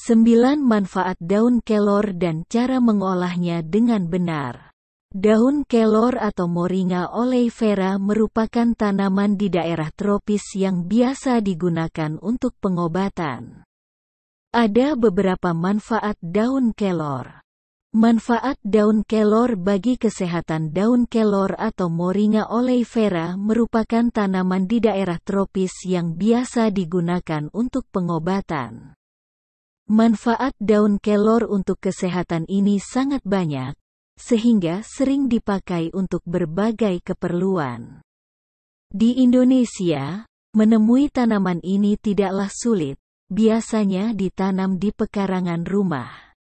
9 manfaat daun kelor dan cara mengolahnya dengan benar. Daun kelor atau moringa oleifera merupakan tanaman di daerah tropis yang biasa digunakan untuk pengobatan. Ada beberapa manfaat daun kelor. Manfaat daun kelor bagi kesehatan Daun kelor atau Moringa oleifera merupakan tanaman di daerah tropis yang biasa digunakan untuk pengobatan. Manfaat daun kelor untuk kesehatan ini sangat banyak, sehingga sering dipakai untuk berbagai keperluan. Di Indonesia, menemui tanaman ini tidaklah sulit, biasanya ditanam di pekarangan rumah.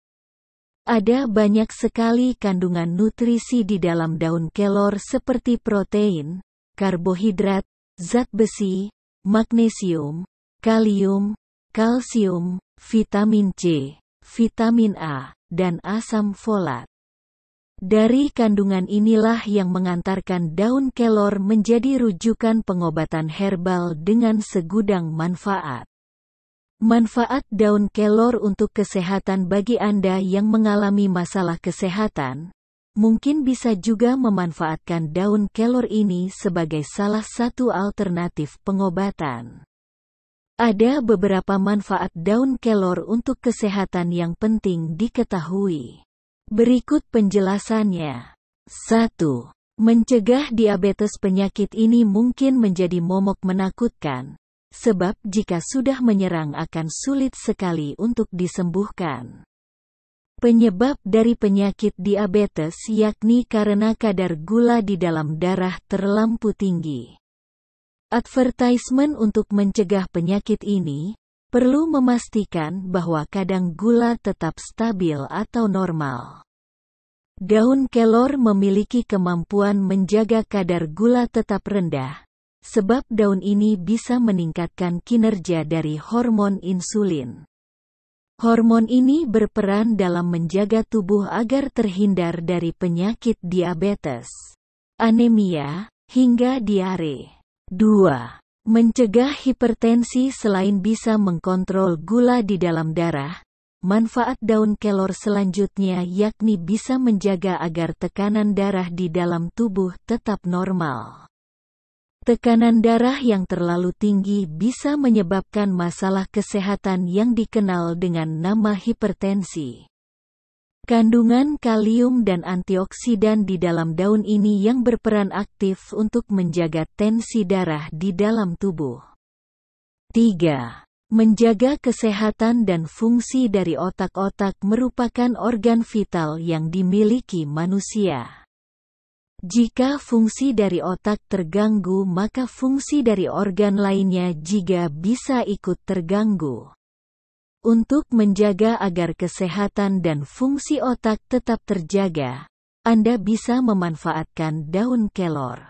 Ada banyak sekali kandungan nutrisi di dalam daun kelor seperti protein, karbohidrat, zat besi, magnesium, kalium, kalsium, vitamin C, vitamin A, dan asam folat. Dari kandungan inilah yang mengantarkan daun kelor menjadi rujukan pengobatan herbal dengan segudang manfaat. Manfaat daun kelor untuk kesehatan bagi Anda yang mengalami masalah kesehatan, mungkin bisa juga memanfaatkan daun kelor ini sebagai salah satu alternatif pengobatan. Ada beberapa manfaat daun kelor untuk kesehatan yang penting diketahui. Berikut penjelasannya. 1. Mencegah diabetes penyakit ini mungkin menjadi momok menakutkan, sebab jika sudah menyerang akan sulit sekali untuk disembuhkan. Penyebab dari penyakit diabetes yakni karena kadar gula di dalam darah terlampau tinggi. Advertisement untuk mencegah penyakit ini, perlu memastikan bahwa kadang gula tetap stabil atau normal. Daun kelor memiliki kemampuan menjaga kadar gula tetap rendah, sebab daun ini bisa meningkatkan kinerja dari hormon insulin. Hormon ini berperan dalam menjaga tubuh agar terhindar dari penyakit diabetes, anemia, hingga diare. 2. Mencegah hipertensi selain bisa mengkontrol gula di dalam darah, manfaat daun kelor selanjutnya yakni bisa menjaga agar tekanan darah di dalam tubuh tetap normal. Tekanan darah yang terlalu tinggi bisa menyebabkan masalah kesehatan yang dikenal dengan nama hipertensi. Kandungan kalium dan antioksidan di dalam daun ini yang berperan aktif untuk menjaga tensi darah di dalam tubuh. 3. Menjaga kesehatan dan fungsi dari otak-otak merupakan organ vital yang dimiliki manusia. Jika fungsi dari otak terganggu maka fungsi dari organ lainnya juga bisa ikut terganggu. Untuk menjaga agar kesehatan dan fungsi otak tetap terjaga, Anda bisa memanfaatkan daun kelor.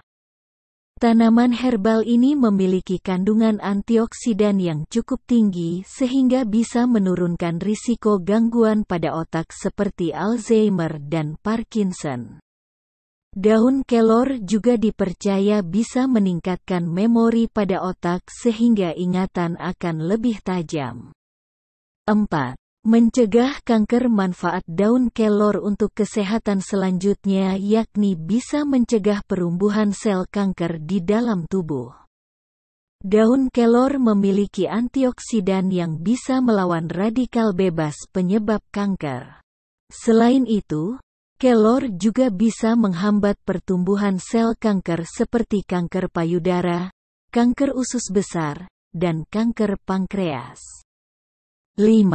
Tanaman herbal ini memiliki kandungan antioksidan yang cukup tinggi sehingga bisa menurunkan risiko gangguan pada otak seperti Alzheimer dan Parkinson. Daun kelor juga dipercaya bisa meningkatkan memori pada otak sehingga ingatan akan lebih tajam. 4. Mencegah kanker manfaat daun kelor untuk kesehatan selanjutnya yakni bisa mencegah perumbuhan sel kanker di dalam tubuh. Daun kelor memiliki antioksidan yang bisa melawan radikal bebas penyebab kanker. Selain itu, kelor juga bisa menghambat pertumbuhan sel kanker seperti kanker payudara, kanker usus besar, dan kanker pankreas. 5.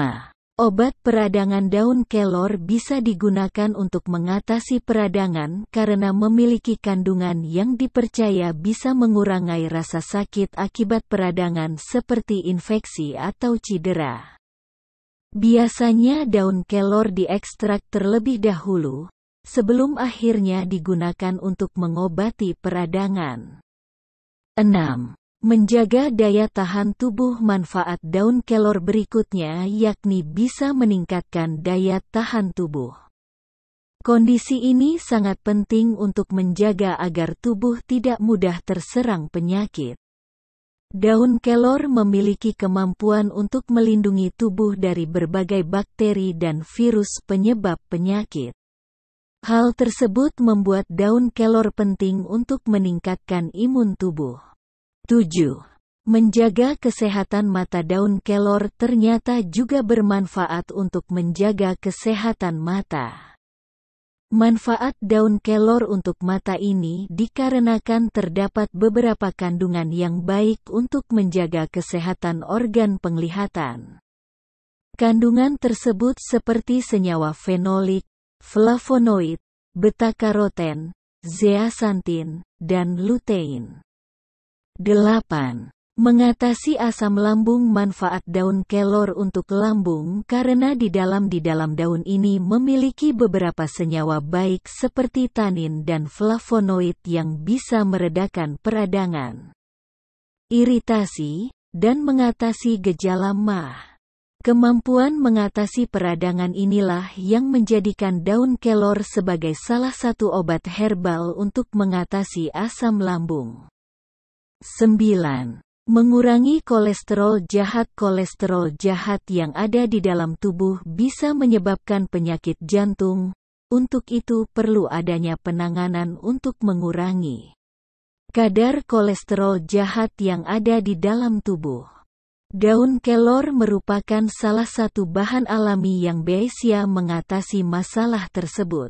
Obat peradangan daun kelor bisa digunakan untuk mengatasi peradangan karena memiliki kandungan yang dipercaya bisa mengurangi rasa sakit akibat peradangan seperti infeksi atau cedera. Biasanya daun kelor diekstrak terlebih dahulu, sebelum akhirnya digunakan untuk mengobati peradangan. 6. Menjaga daya tahan tubuh manfaat daun kelor berikutnya yakni bisa meningkatkan daya tahan tubuh. Kondisi ini sangat penting untuk menjaga agar tubuh tidak mudah terserang penyakit. Daun kelor memiliki kemampuan untuk melindungi tubuh dari berbagai bakteri dan virus penyebab penyakit. Hal tersebut membuat daun kelor penting untuk meningkatkan imun tubuh. 7. Menjaga kesehatan mata daun kelor ternyata juga bermanfaat untuk menjaga kesehatan mata. Manfaat daun kelor untuk mata ini dikarenakan terdapat beberapa kandungan yang baik untuk menjaga kesehatan organ penglihatan. Kandungan tersebut seperti senyawa fenolik, flavonoid, beta karoten, zeaxantin, dan lutein. 8. Mengatasi asam lambung manfaat daun kelor untuk lambung karena di dalam di dalam daun ini memiliki beberapa senyawa baik seperti tanin dan flavonoid yang bisa meredakan peradangan, iritasi, dan mengatasi gejala mah. Kemampuan mengatasi peradangan inilah yang menjadikan daun kelor sebagai salah satu obat herbal untuk mengatasi asam lambung. 9. Mengurangi kolesterol jahat Kolesterol jahat yang ada di dalam tubuh bisa menyebabkan penyakit jantung, untuk itu perlu adanya penanganan untuk mengurangi kadar kolesterol jahat yang ada di dalam tubuh. Daun kelor merupakan salah satu bahan alami yang beesia mengatasi masalah tersebut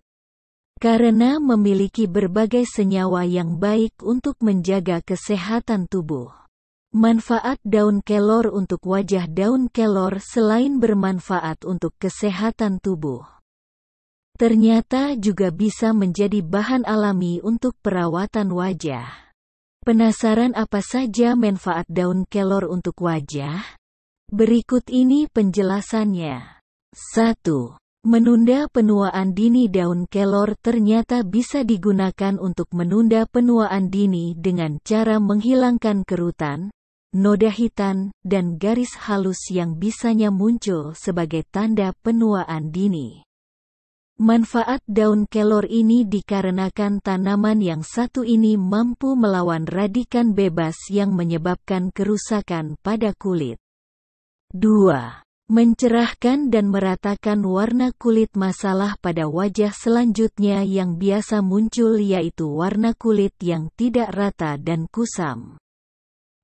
karena memiliki berbagai senyawa yang baik untuk menjaga kesehatan tubuh. Manfaat daun kelor untuk wajah Daun kelor selain bermanfaat untuk kesehatan tubuh, ternyata juga bisa menjadi bahan alami untuk perawatan wajah. Penasaran apa saja manfaat daun kelor untuk wajah? Berikut ini penjelasannya. 1. Menunda penuaan dini daun kelor ternyata bisa digunakan untuk menunda penuaan dini dengan cara menghilangkan kerutan, noda hitam, dan garis halus yang bisanya muncul sebagai tanda penuaan dini. Manfaat daun kelor ini dikarenakan tanaman yang satu ini mampu melawan radikan bebas yang menyebabkan kerusakan pada kulit. 2 mencerahkan dan meratakan warna kulit masalah pada wajah selanjutnya yang biasa muncul yaitu warna kulit yang tidak rata dan kusam.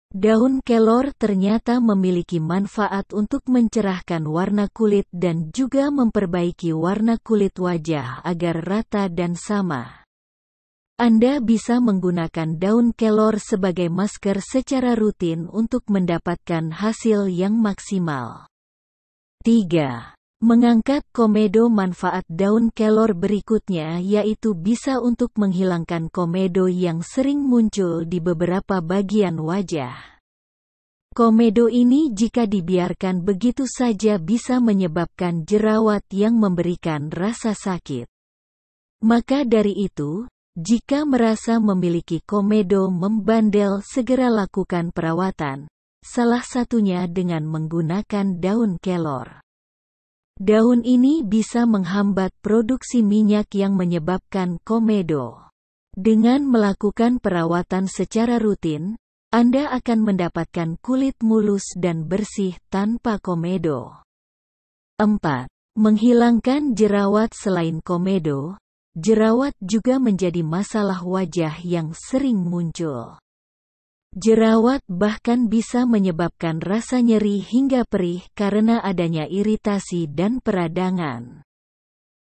Daun kelor ternyata memiliki manfaat untuk mencerahkan warna kulit dan juga memperbaiki warna kulit wajah agar rata dan sama. Anda bisa menggunakan daun kelor sebagai masker secara rutin untuk mendapatkan hasil yang maksimal. 3. Mengangkat komedo manfaat daun kelor berikutnya yaitu bisa untuk menghilangkan komedo yang sering muncul di beberapa bagian wajah. Komedo ini jika dibiarkan begitu saja bisa menyebabkan jerawat yang memberikan rasa sakit. Maka dari itu, jika merasa memiliki komedo membandel segera lakukan perawatan, salah satunya dengan menggunakan daun kelor. Daun ini bisa menghambat produksi minyak yang menyebabkan komedo. Dengan melakukan perawatan secara rutin, Anda akan mendapatkan kulit mulus dan bersih tanpa komedo. 4. Menghilangkan jerawat selain komedo, jerawat juga menjadi masalah wajah yang sering muncul. Jerawat bahkan bisa menyebabkan rasa nyeri hingga perih karena adanya iritasi dan peradangan.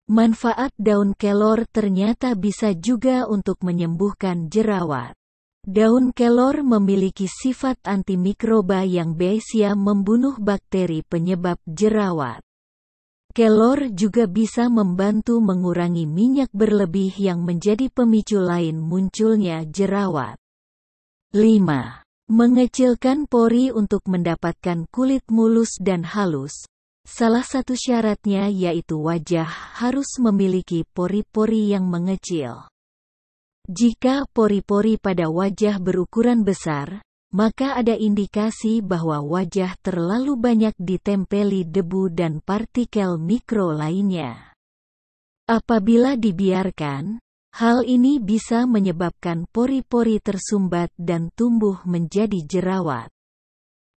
Manfaat daun kelor ternyata bisa juga untuk menyembuhkan jerawat. Daun kelor memiliki sifat antimikroba yang bisa membunuh bakteri penyebab jerawat. Kelor juga bisa membantu mengurangi minyak berlebih yang menjadi pemicu lain munculnya jerawat. 5. Mengecilkan pori untuk mendapatkan kulit mulus dan halus. Salah satu syaratnya yaitu wajah harus memiliki pori-pori yang mengecil. Jika pori-pori pada wajah berukuran besar, maka ada indikasi bahwa wajah terlalu banyak ditempeli debu dan partikel mikro lainnya. Apabila dibiarkan, Hal ini bisa menyebabkan pori-pori tersumbat dan tumbuh menjadi jerawat.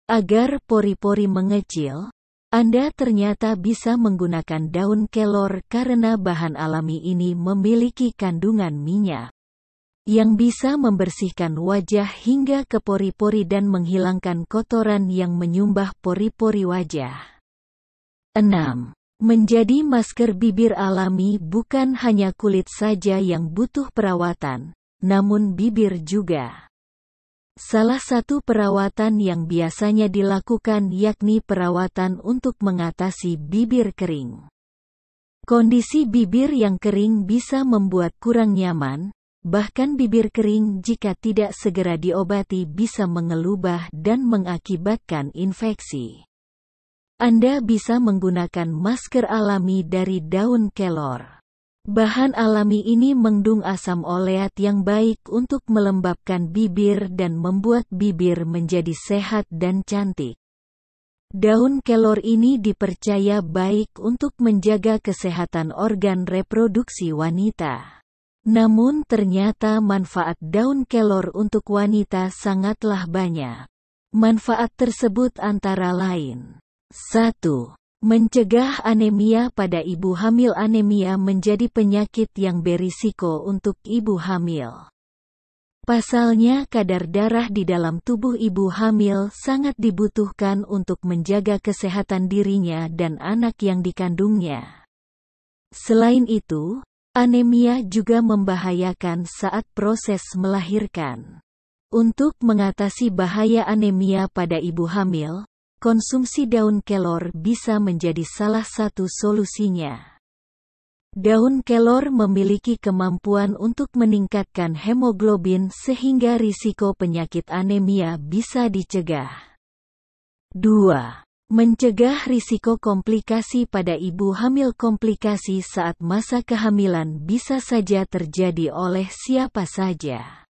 Agar pori-pori mengecil, Anda ternyata bisa menggunakan daun kelor karena bahan alami ini memiliki kandungan minyak yang bisa membersihkan wajah hingga ke pori-pori dan menghilangkan kotoran yang menyumbah pori-pori wajah. 6. Menjadi masker bibir alami bukan hanya kulit saja yang butuh perawatan, namun bibir juga. Salah satu perawatan yang biasanya dilakukan yakni perawatan untuk mengatasi bibir kering. Kondisi bibir yang kering bisa membuat kurang nyaman, bahkan bibir kering jika tidak segera diobati bisa mengelubah dan mengakibatkan infeksi. Anda bisa menggunakan masker alami dari daun kelor. Bahan alami ini mengandung asam oleat yang baik untuk melembabkan bibir dan membuat bibir menjadi sehat dan cantik. Daun kelor ini dipercaya baik untuk menjaga kesehatan organ reproduksi wanita. Namun ternyata manfaat daun kelor untuk wanita sangatlah banyak. Manfaat tersebut antara lain 1. Mencegah anemia pada ibu hamil Anemia menjadi penyakit yang berisiko untuk ibu hamil. Pasalnya kadar darah di dalam tubuh ibu hamil sangat dibutuhkan untuk menjaga kesehatan dirinya dan anak yang dikandungnya. Selain itu, anemia juga membahayakan saat proses melahirkan. Untuk mengatasi bahaya anemia pada ibu hamil, Konsumsi daun kelor bisa menjadi salah satu solusinya. Daun kelor memiliki kemampuan untuk meningkatkan hemoglobin sehingga risiko penyakit anemia bisa dicegah. 2. Mencegah risiko komplikasi pada ibu hamil Komplikasi saat masa kehamilan bisa saja terjadi oleh siapa saja.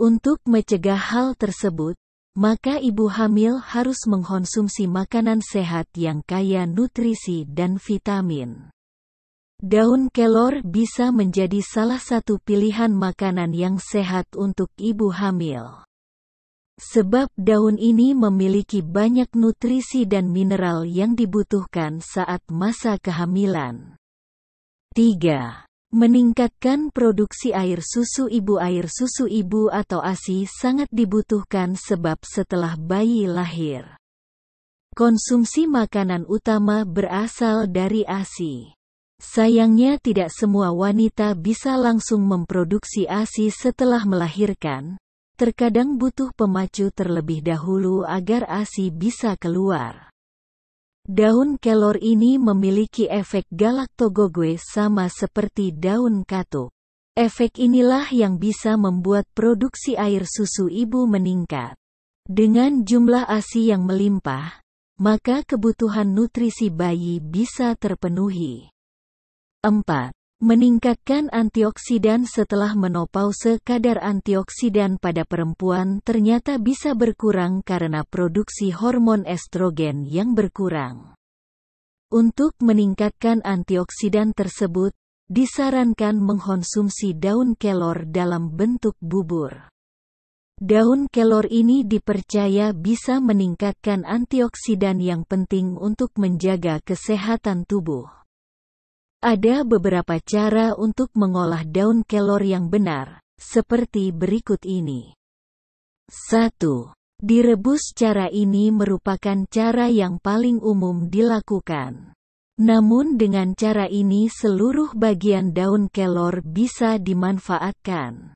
Untuk mencegah hal tersebut, maka ibu hamil harus mengkonsumsi makanan sehat yang kaya nutrisi dan vitamin. Daun kelor bisa menjadi salah satu pilihan makanan yang sehat untuk ibu hamil. Sebab daun ini memiliki banyak nutrisi dan mineral yang dibutuhkan saat masa kehamilan. 3. Meningkatkan produksi air susu ibu Air susu ibu atau ASI sangat dibutuhkan sebab setelah bayi lahir, konsumsi makanan utama berasal dari ASI. Sayangnya tidak semua wanita bisa langsung memproduksi ASI setelah melahirkan, terkadang butuh pemacu terlebih dahulu agar ASI bisa keluar. Daun kelor ini memiliki efek galaktogogue sama seperti daun katuk. Efek inilah yang bisa membuat produksi air susu ibu meningkat. Dengan jumlah ASI yang melimpah, maka kebutuhan nutrisi bayi bisa terpenuhi. 4. Meningkatkan antioksidan setelah menopause kadar antioksidan pada perempuan ternyata bisa berkurang karena produksi hormon estrogen yang berkurang. Untuk meningkatkan antioksidan tersebut, disarankan mengkonsumsi daun kelor dalam bentuk bubur. Daun kelor ini dipercaya bisa meningkatkan antioksidan yang penting untuk menjaga kesehatan tubuh. Ada beberapa cara untuk mengolah daun kelor yang benar, seperti berikut ini. 1. Direbus cara ini merupakan cara yang paling umum dilakukan. Namun dengan cara ini seluruh bagian daun kelor bisa dimanfaatkan.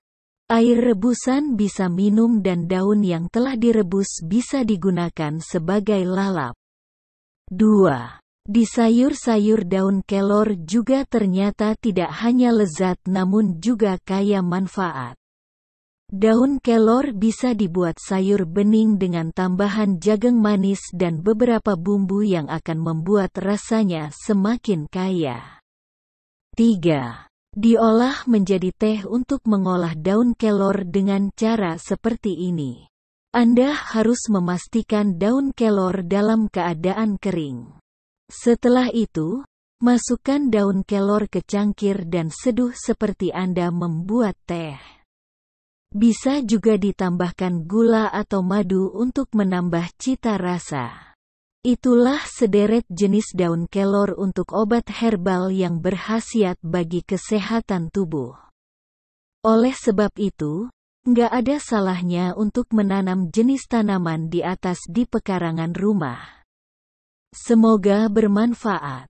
Air rebusan bisa minum dan daun yang telah direbus bisa digunakan sebagai lalap. 2. Di sayur-sayur daun kelor juga ternyata tidak hanya lezat namun juga kaya manfaat. Daun kelor bisa dibuat sayur bening dengan tambahan jagung manis dan beberapa bumbu yang akan membuat rasanya semakin kaya. 3. Diolah menjadi teh untuk mengolah daun kelor dengan cara seperti ini. Anda harus memastikan daun kelor dalam keadaan kering. Setelah itu, masukkan daun kelor ke cangkir dan seduh seperti Anda membuat teh. Bisa juga ditambahkan gula atau madu untuk menambah cita rasa. Itulah sederet jenis daun kelor untuk obat herbal yang berhasiat bagi kesehatan tubuh. Oleh sebab itu, nggak ada salahnya untuk menanam jenis tanaman di atas di pekarangan rumah. Semoga bermanfaat.